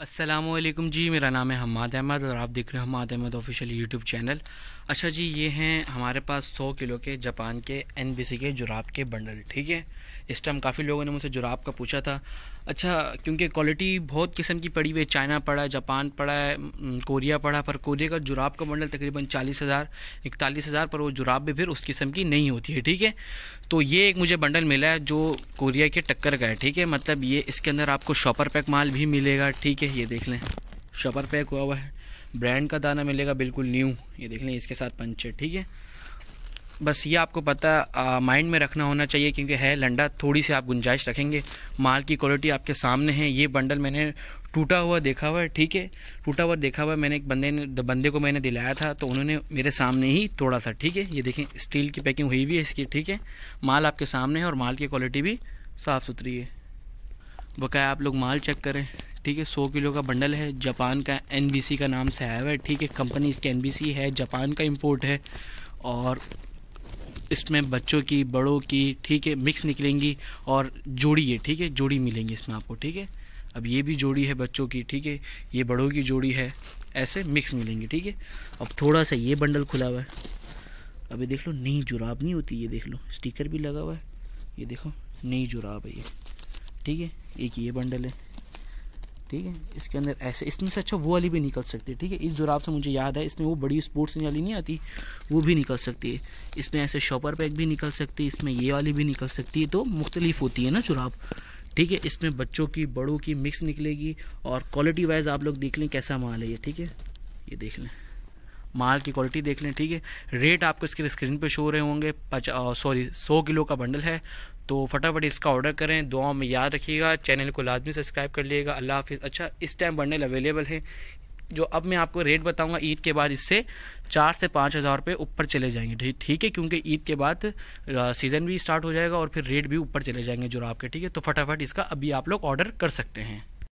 असलम जी मेरा नाम है हमाद अहमद और आप देख रहे हैं Hammad Ahmed official YouTube channel अच्छा जी ये हैं हमारे पास 100 किलो के जापान के एन के जुराब के बंडल ठीक है इस टाइम काफ़ी लोगों ने मुझसे जुराब का पूछा था अच्छा क्योंकि क्वालिटी बहुत किस्म की पड़ी हुई है चाइना पड़ा है जापान पड़ा है कोरिया पड़ा पर कोरिया का जुराब का बंडल तकरीबन चालीस हज़ार इकतालीस हज़ार पर वो जुराब भी फिर उस किस्म की नहीं होती है ठीक है तो ये एक मुझे बंडल मिला है जो कोरिया के टक्कर का है ठीक है मतलब ये इसके अंदर आपको शॉपर पैक माल भी मिलेगा ठीक है ये देख लें शपर पैक हुआ हुआ है ब्रांड का दाना मिलेगा बिल्कुल न्यू ये देख लें इसके साथ पंचर ठीक है बस ये आपको पता माइंड में रखना होना चाहिए क्योंकि है लंडा थोड़ी सी आप गुंजाइश रखेंगे माल की क्वालिटी आपके सामने है ये बंडल मैंने टूटा हुआ देखा हुआ है ठीक है टूटा हुआ देखा हुआ है मैंने एक बंदे ने बंदे को मैंने दिलाया था तो उन्होंने मेरे सामने ही थोड़ा सा ठीक है ये देखें स्टील की पैकिंग हुई भी है इसकी ठीक है माल आपके सामने है और माल की क्वालिटी भी साफ़ सुथरी है बकाया आप लोग माल चेक करें ठीक है सौ किलो का बंडल है जापान का एन का नाम से आया हुआ है ठीक है कंपनी इसके एन है जापान का इम्पोर्ट है और इसमें बच्चों की बड़ों की ठीक है मिक्स निकलेंगी और जोड़ी है ठीक है जोड़ी मिलेंगी इसमें आपको ठीक है अब ये भी जोड़ी है बच्चों की ठीक है ये बड़ों की जोड़ी है ऐसे मिक्स मिलेंगे ठीक है अब थोड़ा सा ये बंडल खुला हुआ है अभी देख लो नई जुराब नहीं होती ये देख लो स्टिकर भी लगा हुआ है ये देखो नई जुराब है ये ठीक है एक ये बंडल है ठीक है इसके अंदर ऐसे इसमें से अच्छा वो वाली भी निकल सकती है ठीक है इस जुराब से मुझे याद है इसमें वो बड़ी स्पोर्ट्स वाली नहीं आती वो भी निकल सकती है इसमें ऐसे शॉपर पैक भी निकल सकती है इसमें ये वाली भी निकल सकती है तो मुख्तलिफ होती है ना जुराब ठीक है इसमें बच्चों की बड़ों की मिक्स निकलेगी और क्वालिटी वाइज आप लोग देख लें कैसा माल है ये ठीक है ये देख लें माल की क्वालिटी देख लें ठीक है रेट आपको इसके स्क्रीन पे शो रहे होंगे सॉरी सौ किलो का बंडल है तो फटाफट इसका ऑर्डर करें दुआ में याद रखिएगा चैनल को लाजमी सब्सक्राइब कर लीजिएगा अल्लाह हाफिज़ अच्छा इस टाइम बर्नल अवेलेबल है जो अब मैं आपको रेट बताऊंगा ईद के बाद इससे चार से पाँच हज़ार रुपये ऊपर चले जाएंगे ठीक है क्योंकि ईद के बाद सीज़न भी स्टार्ट हो जाएगा और फिर रेट भी ऊपर चले जाएंगे जो आपके ठीक है तो फटाफट इसका अभी आप लोग ऑर्डर कर सकते हैं